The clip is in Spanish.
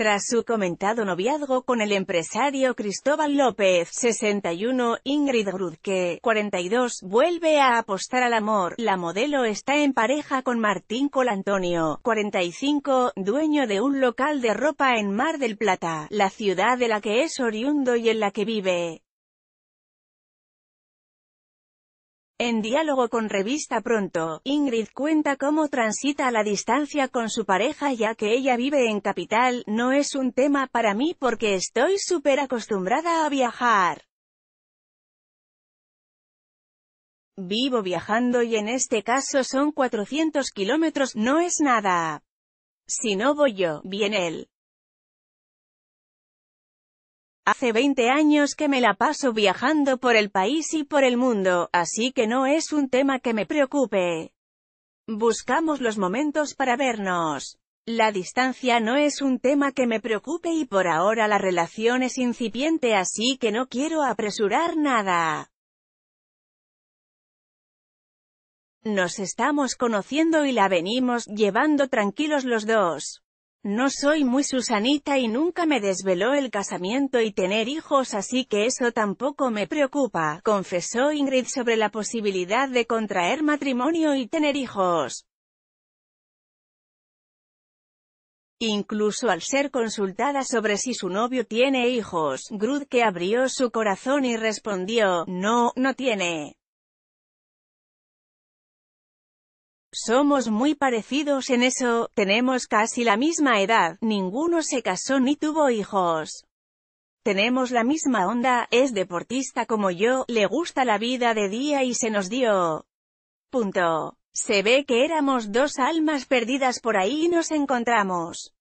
Tras su comentado noviazgo con el empresario Cristóbal López, 61, Ingrid Grudke, 42, vuelve a apostar al amor. La modelo está en pareja con Martín Colantonio, 45, dueño de un local de ropa en Mar del Plata, la ciudad de la que es oriundo y en la que vive. En diálogo con Revista Pronto, Ingrid cuenta cómo transita la distancia con su pareja ya que ella vive en capital, no es un tema para mí porque estoy súper acostumbrada a viajar. Vivo viajando y en este caso son 400 kilómetros, no es nada. Si no voy yo, viene él. Hace 20 años que me la paso viajando por el país y por el mundo, así que no es un tema que me preocupe. Buscamos los momentos para vernos. La distancia no es un tema que me preocupe y por ahora la relación es incipiente así que no quiero apresurar nada. Nos estamos conociendo y la venimos llevando tranquilos los dos. No soy muy Susanita y nunca me desveló el casamiento y tener hijos así que eso tampoco me preocupa, confesó Ingrid sobre la posibilidad de contraer matrimonio y tener hijos. Incluso al ser consultada sobre si su novio tiene hijos, Grud que abrió su corazón y respondió, no, no tiene. Somos muy parecidos en eso, tenemos casi la misma edad, ninguno se casó ni tuvo hijos. Tenemos la misma onda, es deportista como yo, le gusta la vida de día y se nos dio. Punto. Se ve que éramos dos almas perdidas por ahí y nos encontramos.